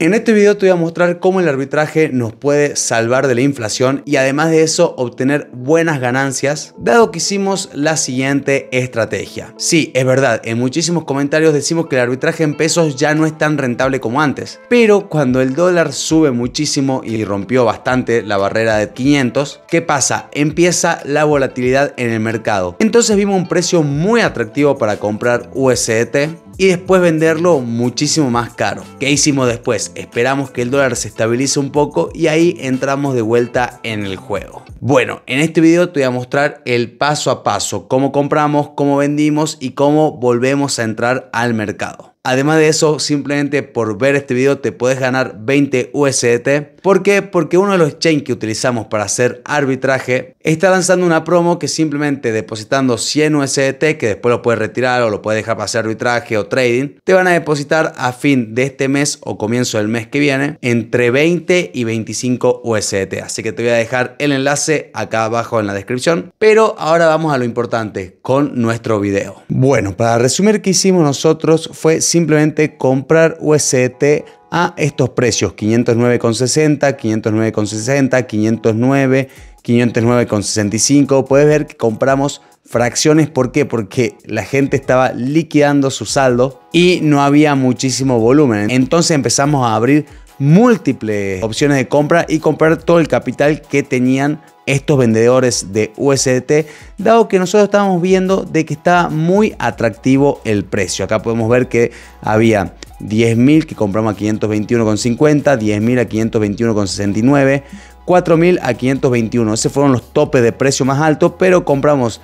En este video te voy a mostrar cómo el arbitraje nos puede salvar de la inflación y además de eso obtener buenas ganancias, dado que hicimos la siguiente estrategia. Sí, es verdad, en muchísimos comentarios decimos que el arbitraje en pesos ya no es tan rentable como antes, pero cuando el dólar sube muchísimo y rompió bastante la barrera de 500, ¿qué pasa? Empieza la volatilidad en el mercado. Entonces vimos un precio muy atractivo para comprar USDT y después venderlo muchísimo más caro. ¿Qué hicimos después? Esperamos que el dólar se estabilice un poco y ahí entramos de vuelta en el juego. Bueno, en este video te voy a mostrar el paso a paso, cómo compramos, cómo vendimos y cómo volvemos a entrar al mercado. Además de eso, simplemente por ver este video te puedes ganar 20 USDT. ¿Por qué? Porque uno de los chains que utilizamos para hacer arbitraje está lanzando una promo que simplemente depositando 100 USDT, que después lo puedes retirar o lo puedes dejar para hacer arbitraje o trading, te van a depositar a fin de este mes o comienzo del mes que viene entre 20 y 25 USDT. Así que te voy a dejar el enlace acá abajo en la descripción. Pero ahora vamos a lo importante con nuestro video. Bueno, para resumir, qué hicimos nosotros fue simplemente comprar UST a estos precios, 509,60, 509,60, 509, 509,65. Puedes ver que compramos fracciones, ¿por qué? Porque la gente estaba liquidando su saldo y no había muchísimo volumen. Entonces empezamos a abrir múltiples opciones de compra y comprar todo el capital que tenían estos vendedores de USDT, dado que nosotros estábamos viendo de que estaba muy atractivo el precio. Acá podemos ver que había 10.000 que compramos a 521,50, 10.000 a 521,69, 4.000 a 521. Esos fueron los topes de precio más altos, pero compramos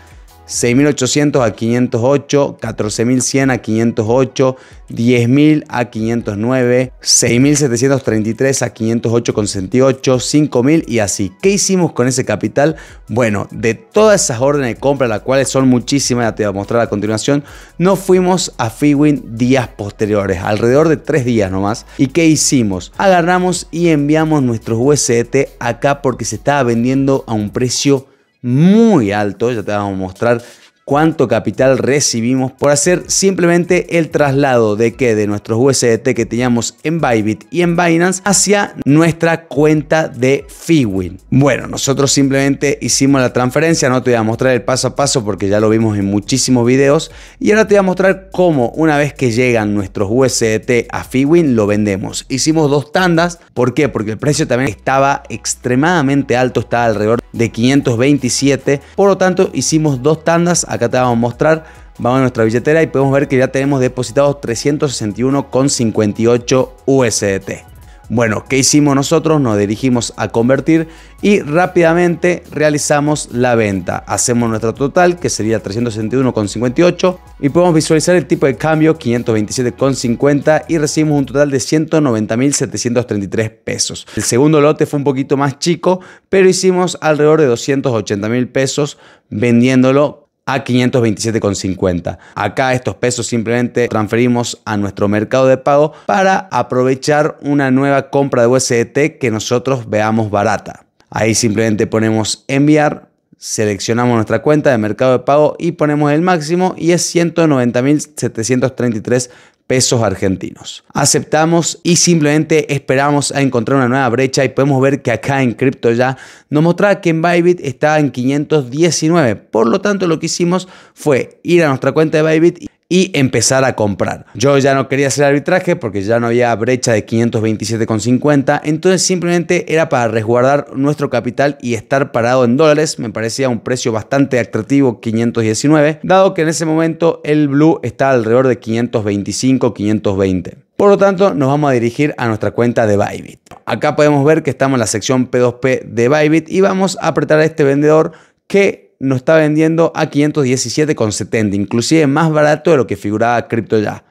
6.800 a 508, 14.100 a 508, 10.000 a 509, 6.733 a 508,68, 5.000 y así. ¿Qué hicimos con ese capital? Bueno, de todas esas órdenes de compra, las cuales son muchísimas, ya te voy a mostrar a continuación, nos fuimos a Fiwin días posteriores, alrededor de tres días nomás. ¿Y qué hicimos? Agarramos y enviamos nuestros USDT acá porque se estaba vendiendo a un precio muy alto, ya te vamos a mostrar cuánto capital recibimos por hacer simplemente el traslado de que de nuestros USDT que teníamos en Bybit y en Binance hacia nuestra cuenta de Fiwin. Bueno, nosotros simplemente hicimos la transferencia, no te voy a mostrar el paso a paso porque ya lo vimos en muchísimos videos y ahora te voy a mostrar cómo una vez que llegan nuestros USDT a Fiwin lo vendemos. Hicimos dos tandas, ¿por qué? Porque el precio también estaba extremadamente alto, estaba alrededor de 527, por lo tanto hicimos dos tandas Acá te vamos a mostrar. Vamos a nuestra billetera y podemos ver que ya tenemos depositados 361,58 USDT. Bueno, ¿qué hicimos nosotros? Nos dirigimos a convertir y rápidamente realizamos la venta. Hacemos nuestro total, que sería 361,58 y podemos visualizar el tipo de cambio 527,50 y recibimos un total de 190.733 pesos. El segundo lote fue un poquito más chico, pero hicimos alrededor de 280.000 pesos vendiéndolo a 527,50. Acá estos pesos simplemente transferimos a nuestro mercado de pago para aprovechar una nueva compra de USDT que nosotros veamos barata. Ahí simplemente ponemos enviar, seleccionamos nuestra cuenta de mercado de pago y ponemos el máximo y es 190.733 pesos argentinos. Aceptamos y simplemente esperamos a encontrar una nueva brecha y podemos ver que acá en cripto ya nos mostraba que en Bybit estaba en 519. Por lo tanto, lo que hicimos fue ir a nuestra cuenta de Bybit y y empezar a comprar. Yo ya no quería hacer arbitraje porque ya no había brecha de 527,50, entonces simplemente era para resguardar nuestro capital y estar parado en dólares, me parecía un precio bastante atractivo 519, dado que en ese momento el blue está alrededor de 525, 520. Por lo tanto, nos vamos a dirigir a nuestra cuenta de Bybit. Acá podemos ver que estamos en la sección P2P de Bybit y vamos a apretar a este vendedor que nos está vendiendo a 517,70, inclusive más barato de lo que figuraba Crypto ya.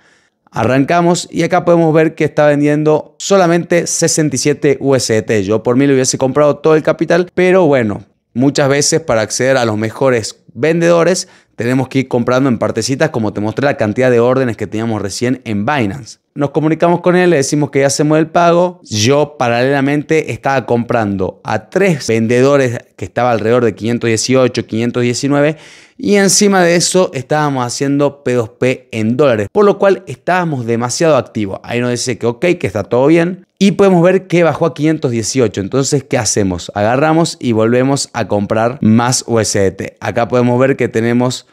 Arrancamos y acá podemos ver que está vendiendo solamente 67 USDT. Yo por mí le hubiese comprado todo el capital, pero bueno, muchas veces para acceder a los mejores vendedores tenemos que ir comprando en partecitas, como te mostré la cantidad de órdenes que teníamos recién en Binance. Nos comunicamos con él, le decimos que ya hacemos el pago. Yo paralelamente estaba comprando a tres vendedores que estaba alrededor de 518, 519 y encima de eso estábamos haciendo P2P en dólares, por lo cual estábamos demasiado activos. Ahí nos dice que ok, que está todo bien y podemos ver que bajó a 518. Entonces, ¿qué hacemos? Agarramos y volvemos a comprar más USDT. Acá podemos ver que tenemos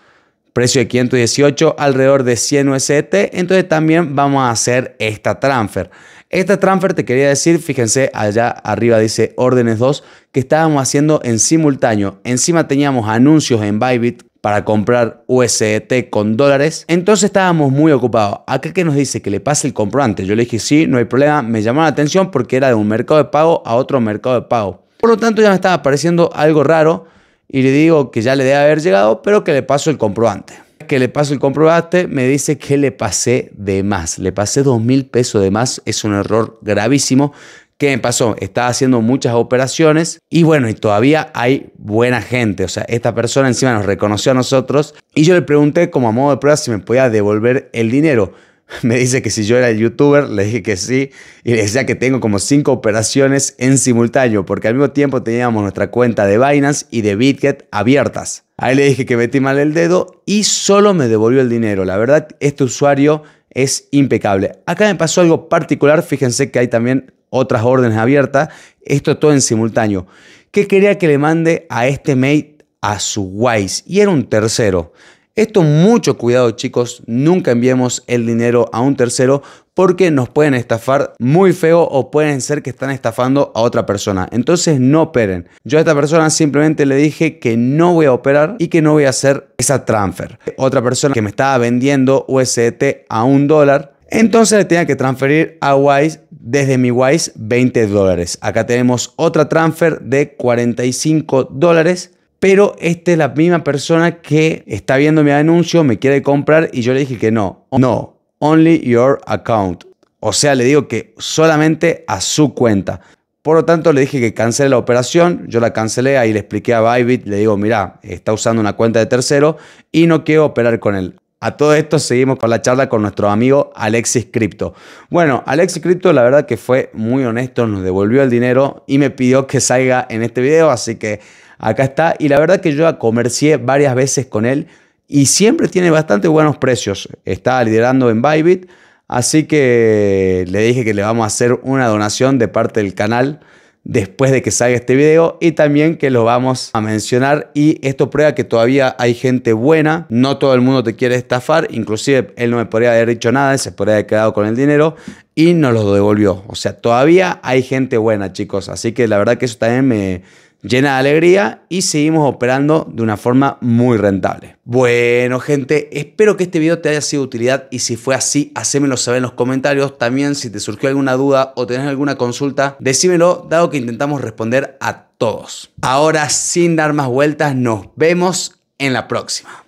precio de 518, alrededor de 100 UST. Entonces también vamos a hacer esta transfer. Esta transfer te quería decir, fíjense, allá arriba dice órdenes 2, que estábamos haciendo en simultáneo. Encima teníamos anuncios en Bybit para comprar USDT con dólares. Entonces estábamos muy ocupados. Acá que nos dice que le pase el comprobante. Yo le dije, sí, no hay problema. Me llamó la atención porque era de un mercado de pago a otro mercado de pago. Por lo tanto, ya me estaba apareciendo algo raro y le digo que ya le debe haber llegado, pero que le paso el comprobante. Que le paso el comprobante, me dice que le pasé de más. Le pasé dos mil pesos de más. Es un error gravísimo. ¿Qué me pasó? Estaba haciendo muchas operaciones y bueno, y todavía hay buena gente. O sea, esta persona encima nos reconoció a nosotros y yo le pregunté como a modo de prueba si me podía devolver el dinero. me dice que si yo era el youtuber, le dije que sí, y le decía que tengo como cinco operaciones en simultáneo, porque al mismo tiempo teníamos nuestra cuenta de Binance y de BitGet abiertas. Ahí le dije que metí mal el dedo y solo me devolvió el dinero. La verdad, este usuario es impecable. Acá me pasó algo particular, fíjense que hay también otras órdenes abiertas, esto todo en simultáneo. Que quería que le mande a este mate a su Wise? Y era un tercero. Esto mucho cuidado chicos, nunca enviemos el dinero a un tercero porque nos pueden estafar muy feo o pueden ser que están estafando a otra persona. Entonces no operen. Yo a esta persona simplemente le dije que no voy a operar y que no voy a hacer esa transfer. Otra persona que me estaba vendiendo USDT a un dólar, entonces le tenía que transferir a Wise desde mi Wise 20 dólares. Acá tenemos otra transfer de 45 dólares pero esta es la misma persona que está viendo mi anuncio, me quiere comprar y yo le dije que no, no, only your account. O sea, le digo que solamente a su cuenta. Por lo tanto, le dije que cancele la operación, yo la cancelé, ahí le expliqué a Bybit, le digo, mira, está usando una cuenta de tercero y no quiero operar con él. A todo esto seguimos con la charla con nuestro amigo Alexis Crypto. Bueno, Alexis Crypto la verdad que fue muy honesto, nos devolvió el dinero y me pidió que salga en este video, así que acá está. Y la verdad que yo comercié varias veces con él y siempre tiene bastante buenos precios. Está liderando en Bybit, así que le dije que le vamos a hacer una donación de parte del canal después de que salga este video y también que lo vamos a mencionar y esto prueba que todavía hay gente buena, no todo el mundo te quiere estafar, inclusive él no me podría haber dicho nada, se podría haber quedado con el dinero y no lo devolvió, o sea, todavía hay gente buena chicos, así que la verdad que eso también me llena de alegría y seguimos operando de una forma muy rentable. Bueno, gente, espero que este video te haya sido de utilidad y si fue así, hacémelo saber en los comentarios. También si te surgió alguna duda o tenés alguna consulta, decímelo, dado que intentamos responder a todos. Ahora, sin dar más vueltas, nos vemos en la próxima.